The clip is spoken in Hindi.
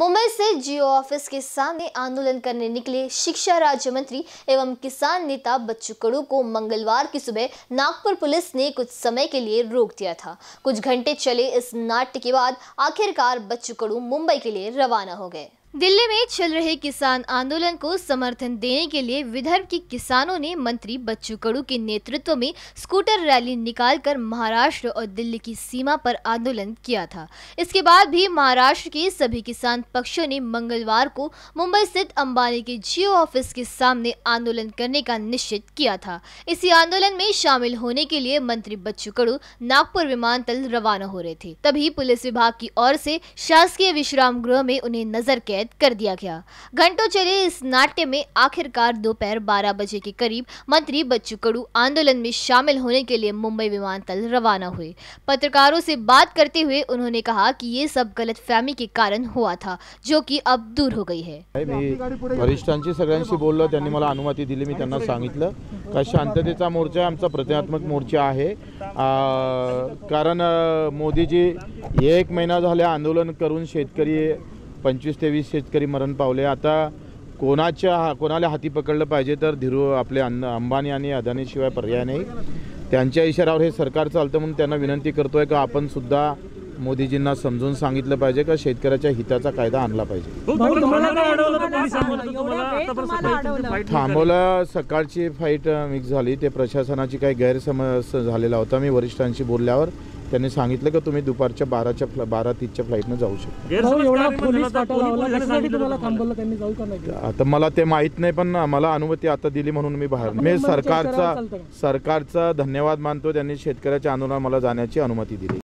मुंबई से जीओ ऑफिस के सामने आंदोलन करने निकले शिक्षा राज्य मंत्री एवं किसान नेता बच्चू कड़ू को मंगलवार की सुबह नागपुर पुलिस ने कुछ समय के लिए रोक दिया था कुछ घंटे चले इस नाट्य के बाद आखिरकार बच्चू कड़ू मुंबई के लिए रवाना हो गए दिल्ली में चल रहे किसान आंदोलन को समर्थन देने के लिए विदर्भ के किसानों ने मंत्री बच्चू कड़ू के नेतृत्व में स्कूटर रैली निकालकर महाराष्ट्र और दिल्ली की सीमा पर आंदोलन किया था इसके बाद भी महाराष्ट्र के सभी किसान पक्षों ने मंगलवार को मुंबई स्थित अंबानी के जियो ऑफिस के सामने आंदोलन करने का निश्चित किया था इसी आंदोलन में शामिल होने के लिए मंत्री बच्चू कड़ू नागपुर विमानतल रवाना हो रहे थे तभी पुलिस विभाग की ओर से शासकीय विश्राम गृह में उन्हें नजर कैद कैद कर दिया गया घंटों चले इस नाट्य में आखिरकार दोपहर 12 बजे के करीब मंत्री बच्चू कड़ू आंदोलन में शामिल होने के लिए मुंबई विमानतल रवाना हुए पत्रकारों से बात करते हुए उन्होंने कहा कि ये सब गलत फहमी के कारण हुआ था जो कि अब दूर हो गई है वरिष्ठांशी सगळ्यांशी बोललो त्यांनी मला अनुमती मोर्चा आमचा प्रतिकात्मक मोर्चा है कारण मोदीजी एक महीना आंदोलन करून शेतकरी पंचवीस ते वीस शेतकरी मरण पावले आता कोणाच्या हा कोणाला हाती पकडलं पाहिजे तर धीरू आपले अन्न अंबानी आणि अदानीशिवाय पर्याय नाही त्यांच्या इशारावर हे सरकार चालतं म्हणून त्यांना विनंती करतो आहे का आपणसुद्धा मोदीजींना समजून सांगितलं पाहिजे का शेतकऱ्याच्या हिताचा कायदा आणला पाहिजे थांबवला सकाळची फाईट मिक्स झाली ते प्रशासनाची काही गैरसमज झालेला होता मी वरिष्ठांशी बोलल्यावर त्यांनी सांगितलं की तुम्ही दुपारच्या बाराच्या बारा तीसच्या फ्लाईटनं जाऊ शकता आता मला ते माहीत नाही पण मला अनुमती आता दिली म्हणून मी बाहेर मी सरकारचा सरकारचा धन्यवाद मानतो त्यांनी शेतकऱ्याच्या आंदोलनात मला जाण्याची अनुमती दिली